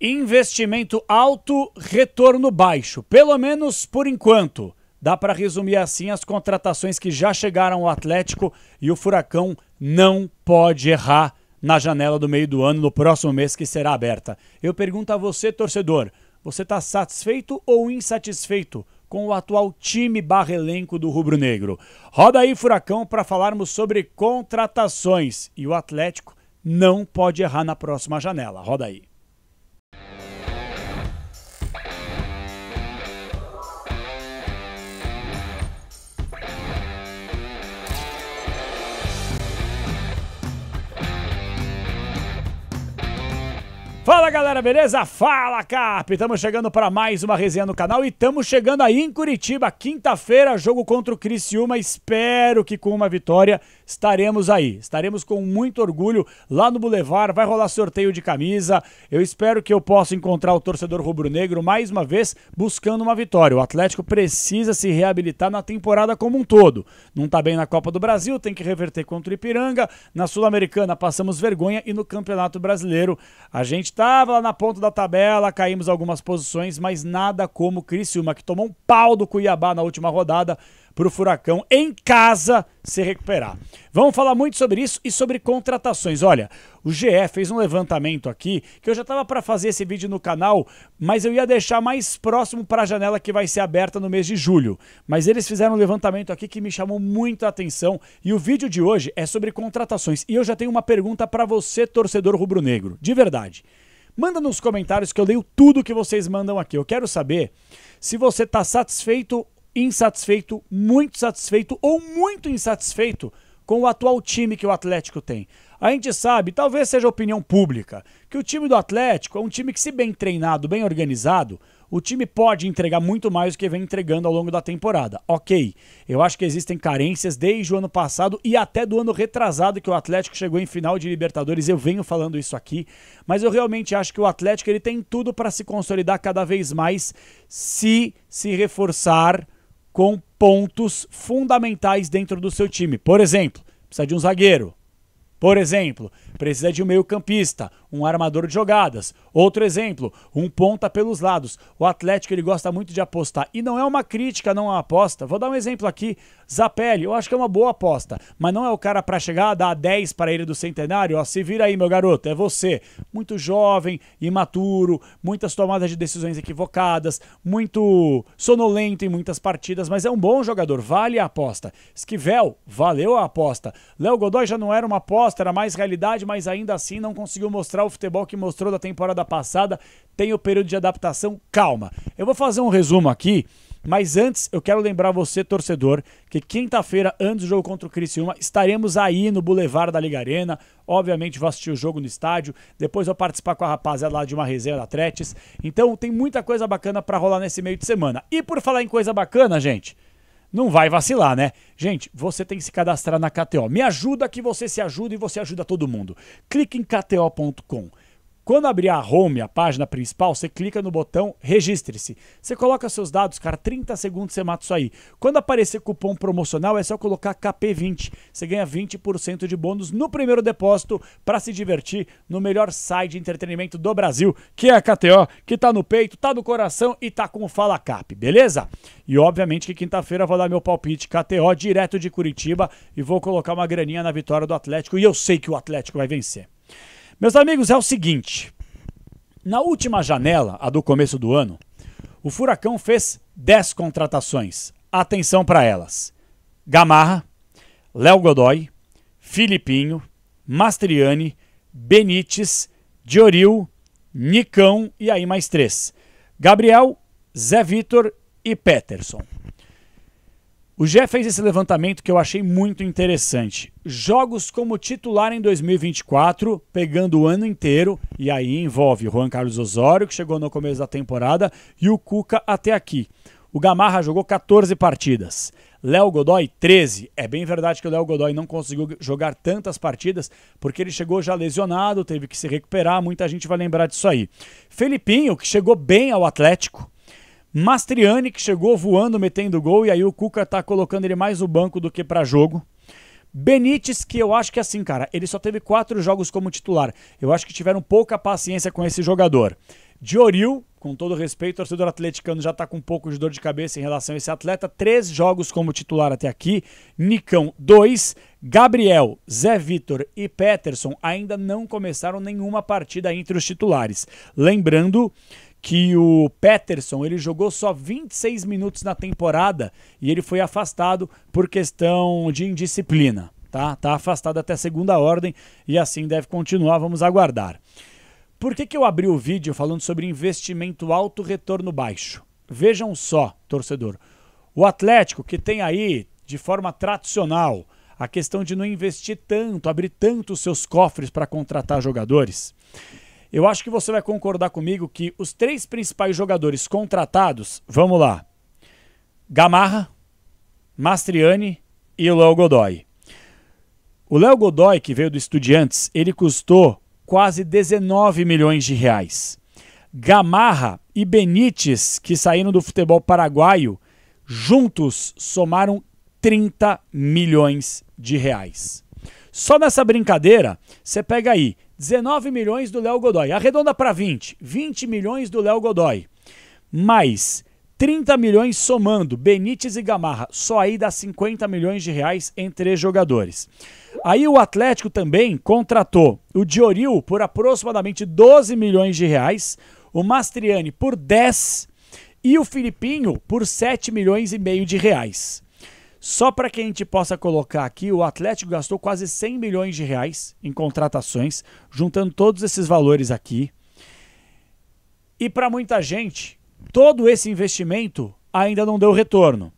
Investimento alto, retorno baixo, pelo menos por enquanto. Dá para resumir assim as contratações que já chegaram ao Atlético e o Furacão não pode errar na janela do meio do ano, no próximo mês que será aberta. Eu pergunto a você, torcedor, você está satisfeito ou insatisfeito com o atual time barra elenco do Rubro Negro? Roda aí, Furacão, para falarmos sobre contratações e o Atlético não pode errar na próxima janela. Roda aí. Fala galera, beleza? Fala Cap! Estamos chegando para mais uma resenha no canal e estamos chegando aí em Curitiba, quinta-feira, jogo contra o Criciúma. Espero que com uma vitória estaremos aí. Estaremos com muito orgulho lá no Boulevard, vai rolar sorteio de camisa. Eu espero que eu possa encontrar o torcedor rubro-negro mais uma vez buscando uma vitória. O Atlético precisa se reabilitar na temporada como um todo. Não está bem na Copa do Brasil, tem que reverter contra o Ipiranga. Na Sul-Americana passamos vergonha e no Campeonato Brasileiro a gente estava lá na ponta da tabela, caímos algumas posições, mas nada como o Criciúma, que tomou um pau do Cuiabá na última rodada para o Furacão em casa se recuperar. Vamos falar muito sobre isso e sobre contratações. Olha, o GE fez um levantamento aqui que eu já estava para fazer esse vídeo no canal, mas eu ia deixar mais próximo para a janela que vai ser aberta no mês de julho. Mas eles fizeram um levantamento aqui que me chamou muito a atenção e o vídeo de hoje é sobre contratações. E eu já tenho uma pergunta para você, torcedor rubro-negro, de verdade. Manda nos comentários que eu leio tudo que vocês mandam aqui. Eu quero saber se você está satisfeito, insatisfeito, muito satisfeito ou muito insatisfeito com o atual time que o Atlético tem. A gente sabe, talvez seja opinião pública, que o time do Atlético é um time que, se bem treinado, bem organizado, o time pode entregar muito mais do que vem entregando ao longo da temporada. Ok, eu acho que existem carências desde o ano passado e até do ano retrasado que o Atlético chegou em final de Libertadores. Eu venho falando isso aqui, mas eu realmente acho que o Atlético ele tem tudo para se consolidar cada vez mais se se reforçar com pontos fundamentais dentro do seu time. Por exemplo, precisa de um zagueiro. Por exemplo, precisa de um meio-campista, um armador de jogadas. Outro exemplo, um ponta pelos lados. O Atlético ele gosta muito de apostar. E não é uma crítica, não é uma aposta. Vou dar um exemplo aqui. Zapelli, eu acho que é uma boa aposta, mas não é o cara para chegar, dar 10 para ele do centenário, ó, se vira aí, meu garoto, é você. Muito jovem, imaturo, muitas tomadas de decisões equivocadas, muito sonolento em muitas partidas, mas é um bom jogador, vale a aposta. Esquivel, valeu a aposta. Léo Godoy já não era uma aposta, era mais realidade, mas ainda assim não conseguiu mostrar mostrar o futebol que mostrou da temporada passada, tem o período de adaptação, calma. Eu vou fazer um resumo aqui, mas antes eu quero lembrar você, torcedor, que quinta-feira, antes do jogo contra o Criciúma, estaremos aí no Boulevard da Liga Arena. Obviamente vou assistir o jogo no estádio, depois vou participar com a rapaziada lá de uma resenha da Tretes. Então tem muita coisa bacana para rolar nesse meio de semana. E por falar em coisa bacana, gente não vai vacilar, né? Gente, você tem que se cadastrar na KTO. Me ajuda que você se ajuda e você ajuda todo mundo. Clique em kto.com. Quando abrir a home, a página principal, você clica no botão registre-se. Você coloca seus dados, cara, 30 segundos você mata isso aí. Quando aparecer cupom promocional, é só colocar KP20. Você ganha 20% de bônus no primeiro depósito para se divertir no melhor site de entretenimento do Brasil, que é a KTO, que tá no peito, tá no coração e tá com o Fala Cap, beleza? E obviamente que quinta-feira vou dar meu palpite KTO direto de Curitiba e vou colocar uma graninha na vitória do Atlético e eu sei que o Atlético vai vencer. Meus amigos, é o seguinte: na última janela, a do começo do ano, o Furacão fez 10 contratações. Atenção para elas: Gamarra, Léo Godoy, Filipinho, Mastriani, Benítez, Dioril, Nicão e aí mais três: Gabriel, Zé Vitor e Peterson. O Gé fez esse levantamento que eu achei muito interessante. Jogos como titular em 2024, pegando o ano inteiro, e aí envolve o Juan Carlos Osório, que chegou no começo da temporada, e o Cuca até aqui. O Gamarra jogou 14 partidas. Léo Godoy, 13. É bem verdade que o Léo Godoy não conseguiu jogar tantas partidas porque ele chegou já lesionado, teve que se recuperar. Muita gente vai lembrar disso aí. Felipinho, que chegou bem ao Atlético, Mastriani, que chegou voando, metendo gol, e aí o Cuca tá colocando ele mais o banco do que para jogo. Benítez, que eu acho que é assim, cara, ele só teve quatro jogos como titular. Eu acho que tiveram pouca paciência com esse jogador. Dioril, com todo respeito, o torcedor atleticano já tá com um pouco de dor de cabeça em relação a esse atleta. Três jogos como titular até aqui. Nicão, dois. Gabriel, Zé Vitor e Peterson ainda não começaram nenhuma partida entre os titulares. Lembrando que o Peterson ele jogou só 26 minutos na temporada e ele foi afastado por questão de indisciplina. Tá, tá afastado até segunda ordem e assim deve continuar, vamos aguardar. Por que, que eu abri o vídeo falando sobre investimento alto, retorno baixo? Vejam só, torcedor. O Atlético, que tem aí, de forma tradicional, a questão de não investir tanto, abrir tanto os seus cofres para contratar jogadores, eu acho que você vai concordar comigo que os três principais jogadores contratados, vamos lá, Gamarra, Mastriani e o Léo Godoy. O Léo Godoy, que veio do Estudiantes, ele custou quase 19 milhões de reais. Gamarra e Benítez, que saíram do futebol paraguaio, juntos somaram 30 milhões de reais. Só nessa brincadeira, você pega aí 19 milhões do Léo Godoy. Arredonda para 20. 20 milhões do Léo Godoy. Mais 30 milhões somando Benítez e Gamarra. Só aí dá 50 milhões de reais em três jogadores. Aí o Atlético também contratou o Dioril por aproximadamente 12 milhões de reais, o Mastriani por 10 e o Filipinho por 7 milhões e meio de reais. Só para que a gente possa colocar aqui, o Atlético gastou quase 100 milhões de reais em contratações, juntando todos esses valores aqui. E para muita gente, todo esse investimento ainda não deu retorno.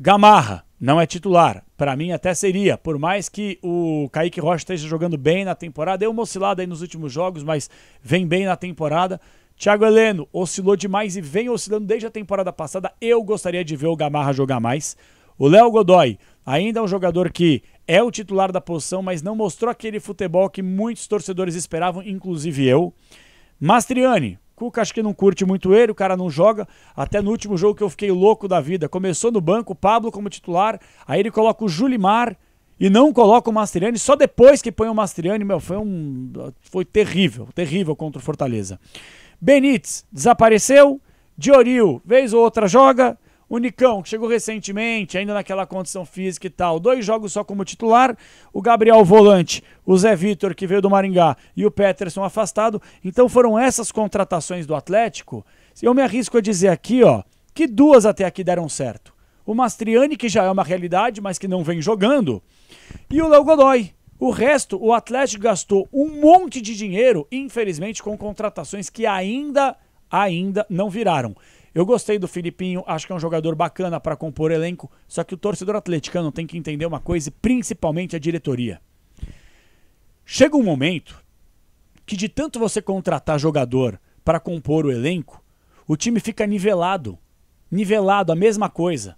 Gamarra não é titular. Para mim até seria, por mais que o Kaique Rocha esteja jogando bem na temporada, deu uma oscilada aí nos últimos jogos, mas vem bem na temporada. Thiago Heleno oscilou demais e vem oscilando desde a temporada passada. Eu gostaria de ver o Gamarra jogar mais. O Léo Godoy ainda é um jogador que é o titular da posição, mas não mostrou aquele futebol que muitos torcedores esperavam, inclusive eu. Mastriani, Cuca acho que não curte muito ele, o cara não joga. Até no último jogo que eu fiquei louco da vida. Começou no banco, Pablo como titular, aí ele coloca o Julimar e não coloca o Mastriani, só depois que põe o Mastriani, meu, foi um foi terrível, terrível contra o Fortaleza. Benítez desapareceu, Dioril, vez ou outra joga, o Nicão, que chegou recentemente, ainda naquela condição física e tal, dois jogos só como titular. O Gabriel Volante, o Zé Vitor, que veio do Maringá, e o Peterson afastado. Então foram essas contratações do Atlético. Eu me arrisco a dizer aqui, ó, que duas até aqui deram certo. O Mastriani, que já é uma realidade, mas que não vem jogando. E o Léo Godoy, o resto, o Atlético gastou um monte de dinheiro, infelizmente, com contratações que ainda, ainda não viraram. Eu gostei do Filipinho, acho que é um jogador bacana para compor elenco, só que o torcedor atleticano tem que entender uma coisa, e principalmente a diretoria. Chega um momento que de tanto você contratar jogador para compor o elenco, o time fica nivelado. Nivelado, a mesma coisa.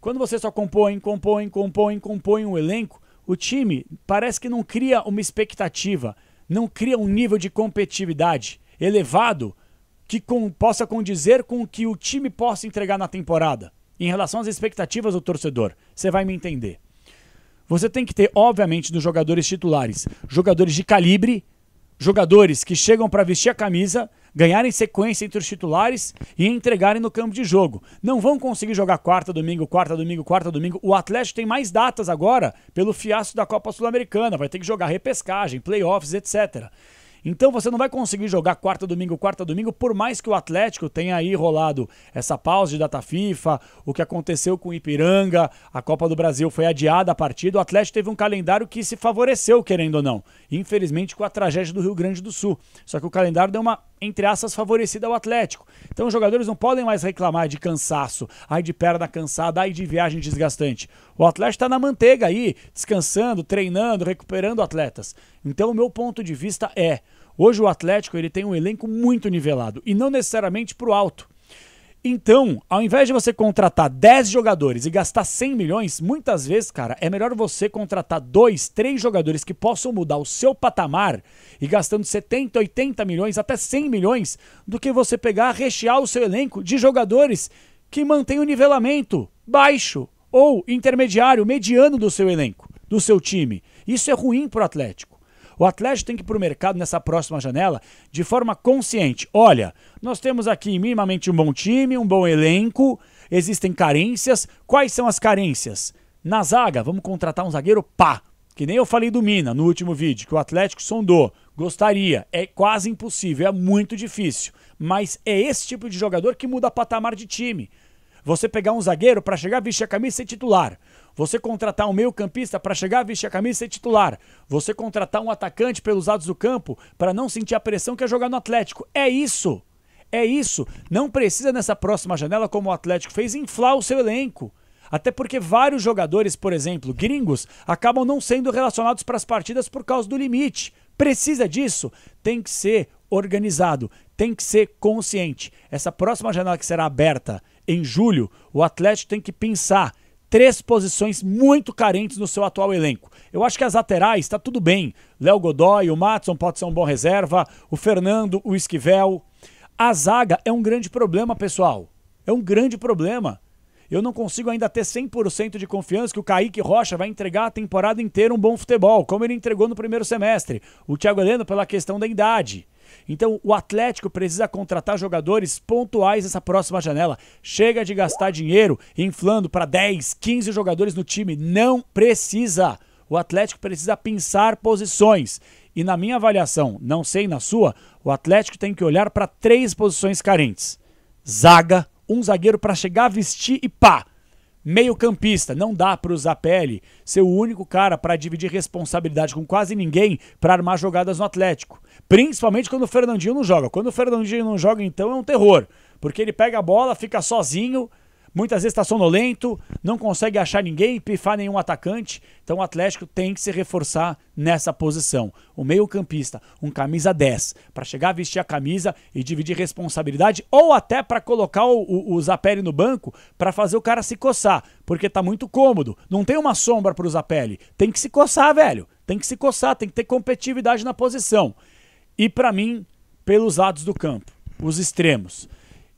Quando você só compõe, compõe, compõe, compõe um elenco, o time parece que não cria uma expectativa, não cria um nível de competitividade elevado que com, possa condizer com o que o time possa entregar na temporada. Em relação às expectativas do torcedor, você vai me entender. Você tem que ter, obviamente, dos jogadores titulares, jogadores de calibre, jogadores que chegam para vestir a camisa, ganharem sequência entre os titulares e entregarem no campo de jogo. Não vão conseguir jogar quarta, domingo, quarta, domingo, quarta, domingo. O Atlético tem mais datas agora pelo fiasco da Copa Sul-Americana, vai ter que jogar repescagem, playoffs, etc. Então você não vai conseguir jogar quarta domingo, quarta domingo, por mais que o Atlético tenha aí rolado essa pausa de data FIFA, o que aconteceu com o Ipiranga, a Copa do Brasil foi adiada a partida, o Atlético teve um calendário que se favoreceu, querendo ou não. Infelizmente com a tragédia do Rio Grande do Sul. Só que o calendário deu uma entre aspas, favorecida ao Atlético. Então os jogadores não podem mais reclamar de cansaço, aí de perna cansada, aí de viagem desgastante. O Atlético está na manteiga aí, descansando, treinando, recuperando atletas. Então o meu ponto de vista é, hoje o Atlético ele tem um elenco muito nivelado e não necessariamente para o alto. Então, ao invés de você contratar 10 jogadores e gastar 100 milhões, muitas vezes, cara, é melhor você contratar 2, 3 jogadores que possam mudar o seu patamar e gastando 70, 80 milhões, até 100 milhões, do que você pegar, rechear o seu elenco de jogadores que mantêm o nivelamento baixo ou intermediário, mediano do seu elenco, do seu time. Isso é ruim para o Atlético. O Atlético tem que ir para o mercado nessa próxima janela de forma consciente. Olha, nós temos aqui minimamente um bom time, um bom elenco, existem carências. Quais são as carências? Na zaga, vamos contratar um zagueiro pá. Que nem eu falei do Mina no último vídeo, que o Atlético sondou. Gostaria, é quase impossível, é muito difícil. Mas é esse tipo de jogador que muda patamar de time. Você pegar um zagueiro para chegar, vestir a camisa e ser titular. Você contratar um meio-campista para chegar, vestir a camisa e ser titular. Você contratar um atacante pelos lados do campo para não sentir a pressão que é jogar no Atlético. É isso. É isso. Não precisa nessa próxima janela, como o Atlético fez, inflar o seu elenco. Até porque vários jogadores, por exemplo, gringos, acabam não sendo relacionados para as partidas por causa do limite. Precisa disso? Tem que ser organizado, tem que ser consciente. Essa próxima janela que será aberta em julho, o Atlético tem que pensar três posições muito carentes no seu atual elenco. Eu acho que as laterais está tudo bem. Léo Godoy, o Matson pode ser um bom reserva, o Fernando, o Esquivel. A zaga é um grande problema, pessoal. É um grande problema. Eu não consigo ainda ter 100% de confiança que o Kaique Rocha vai entregar a temporada inteira um bom futebol, como ele entregou no primeiro semestre. O Thiago Heleno pela questão da idade. Então o Atlético precisa contratar jogadores pontuais essa próxima janela. Chega de gastar dinheiro inflando para 10, 15 jogadores no time. Não precisa. O Atlético precisa pensar posições. E na minha avaliação, não sei na sua, o Atlético tem que olhar para três posições carentes: zaga, um zagueiro para chegar, a vestir e pá. Meio-campista, não dá para usar pele, ser o único cara para dividir responsabilidade com quase ninguém para armar jogadas no Atlético. Principalmente quando o Fernandinho não joga. Quando o Fernandinho não joga, então é um terror, porque ele pega a bola, fica sozinho muitas vezes está sonolento, não consegue achar ninguém, pifar nenhum atacante. Então o Atlético tem que se reforçar nessa posição. O meio-campista, um camisa 10, para chegar a vestir a camisa e dividir responsabilidade, ou até para colocar o, o, Zapelli no banco para fazer o cara se coçar, porque está muito cômodo. Não tem uma sombra para o Zapelli. Tem que se coçar, velho. Tem que se coçar, tem que ter competitividade na posição. E para mim, pelos lados do campo, os extremos.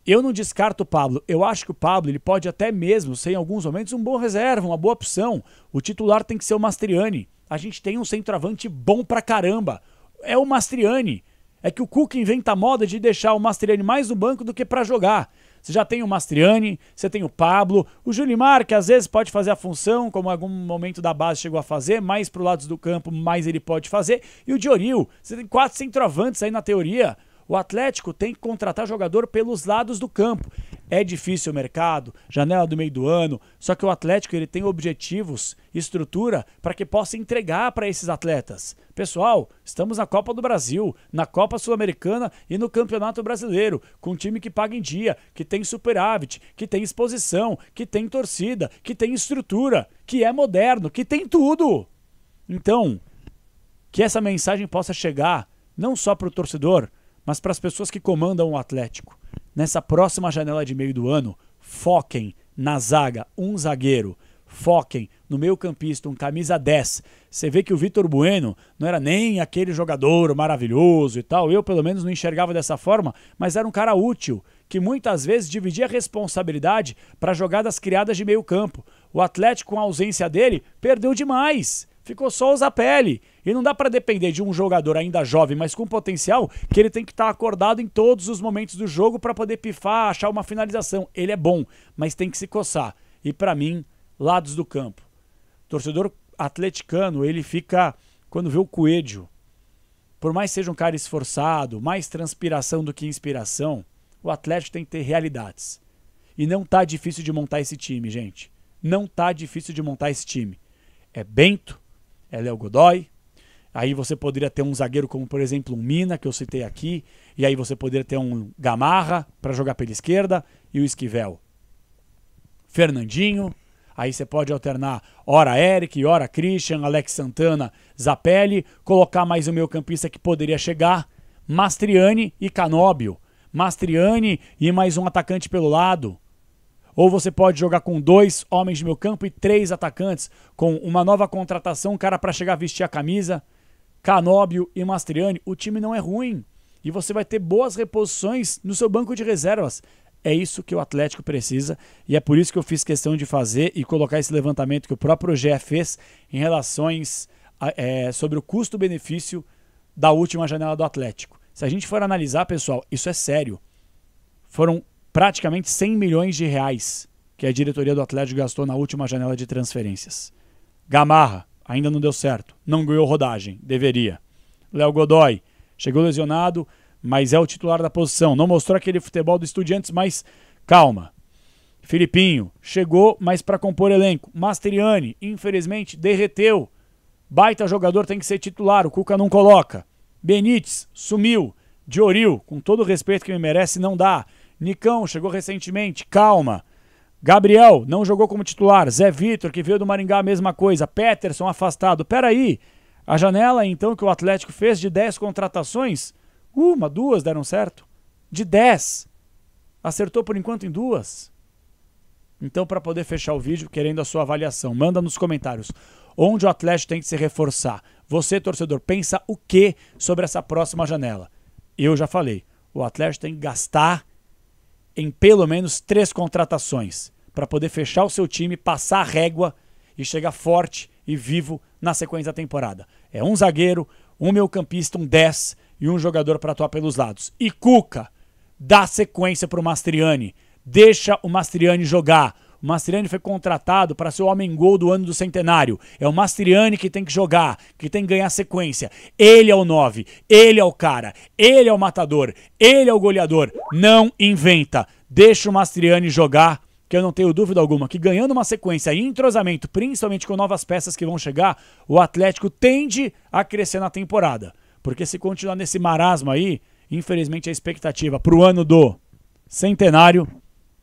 Eu não descarto o Pablo. Eu acho que o Pablo ele pode até mesmo ser, em alguns momentos, um bom reserva, uma boa opção. O titular tem que ser o Mastriani. A gente tem um centroavante bom pra caramba. É o Mastriani. É que o Cuca inventa a moda de deixar o Mastriani mais no banco do que para jogar. Você já tem o Mastriani, você tem o Pablo, o Julimar, que às vezes pode fazer a função, como em algum momento da base chegou a fazer, mais pro lado do campo, mais ele pode fazer. E o Dioril. Você tem quatro centroavantes aí na teoria. O Atlético tem que contratar jogador pelos lados do campo. É difícil o mercado, janela do meio do ano, só que o Atlético ele tem objetivos, estrutura para que possa entregar para esses atletas. Pessoal, estamos na Copa do Brasil, na Copa Sul-Americana e no Campeonato Brasileiro, com um time que paga em dia, que tem superávit, que tem exposição, que tem torcida, que tem estrutura, que é moderno, que tem tudo. Então, que essa mensagem possa chegar não só para o torcedor, mas para as pessoas que comandam o Atlético. Nessa próxima janela de meio do ano, foquem na zaga um zagueiro, foquem no meio-campista um camisa 10. Você vê que o Vitor Bueno não era nem aquele jogador maravilhoso e tal, eu pelo menos não enxergava dessa forma, mas era um cara útil, que muitas vezes dividia a responsabilidade para jogadas criadas de meio-campo. O Atlético, com a ausência dele, perdeu demais. Ficou só o Zapelli. E não dá para depender de um jogador ainda jovem, mas com potencial, que ele tem que estar tá acordado em todos os momentos do jogo para poder pifar, achar uma finalização. Ele é bom, mas tem que se coçar. E para mim, lados do campo. Torcedor atleticano, ele fica quando vê o Coelho. Por mais seja um cara esforçado, mais transpiração do que inspiração, o Atlético tem que ter realidades. E não tá difícil de montar esse time, gente. Não tá difícil de montar esse time. É Bento, é Léo Godoy, Aí você poderia ter um zagueiro como, por exemplo, um Mina, que eu citei aqui, e aí você poderia ter um Gamarra para jogar pela esquerda e o Esquivel. Fernandinho, aí você pode alternar ora Eric, ora Christian, Alex Santana, Zapelli, colocar mais um meio-campista que poderia chegar, Mastriani e Canóbio. Mastriani e mais um atacante pelo lado. Ou você pode jogar com dois homens de meio campo e três atacantes, com uma nova contratação, um cara para chegar a vestir a camisa. Canóbio e Mastriani, o time não é ruim. E você vai ter boas reposições no seu banco de reservas. É isso que o Atlético precisa e é por isso que eu fiz questão de fazer e colocar esse levantamento que o próprio GE fez em relações a, é, sobre o custo-benefício da última janela do Atlético. Se a gente for analisar, pessoal, isso é sério. Foram praticamente 100 milhões de reais que a diretoria do Atlético gastou na última janela de transferências. Gamarra, ainda não deu certo. Não ganhou rodagem, deveria. Léo Godoy chegou lesionado, mas é o titular da posição. Não mostrou aquele futebol do Estudiantes, mas calma. Filipinho chegou, mas para compor elenco. Masteriani, infelizmente, derreteu. Baita jogador tem que ser titular, o Cuca não coloca. Benítez sumiu. Dioril, com todo o respeito que me merece, não dá. Nicão chegou recentemente, calma. Gabriel não jogou como titular. Zé Vitor, que veio do Maringá, a mesma coisa. Peterson afastado. Peraí, a janela então que o Atlético fez de 10 contratações, uma, duas deram certo. De 10, acertou por enquanto em duas. Então, para poder fechar o vídeo, querendo a sua avaliação, manda nos comentários onde o Atlético tem que se reforçar. Você, torcedor, pensa o que sobre essa próxima janela? Eu já falei, o Atlético tem que gastar em pelo menos três contratações para poder fechar o seu time, passar a régua e chegar forte e vivo na sequência da temporada. É um zagueiro, um meio-campista, um 10 e um jogador para atuar pelos lados. E Cuca dá sequência para o Mastriani, deixa o Mastriani jogar. O Mastriani foi contratado para ser o homem gol do ano do centenário. É o Mastriani que tem que jogar, que tem que ganhar sequência. Ele é o 9, ele é o cara, ele é o matador, ele é o goleador. Não inventa. Deixa o Mastriani jogar que eu não tenho dúvida alguma que ganhando uma sequência e entrosamento, principalmente com novas peças que vão chegar, o Atlético tende a crescer na temporada. Porque se continuar nesse marasmo aí, infelizmente a expectativa para o ano do centenário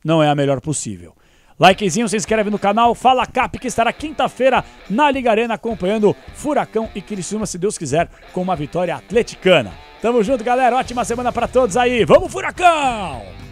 não é a melhor possível. Likezinho, se inscreve no canal. Fala Cap, que estará quinta-feira na Liga Arena acompanhando Furacão e Criciúma, se Deus quiser, com uma vitória atleticana. Tamo junto, galera. Ótima semana para todos aí. Vamos, Furacão!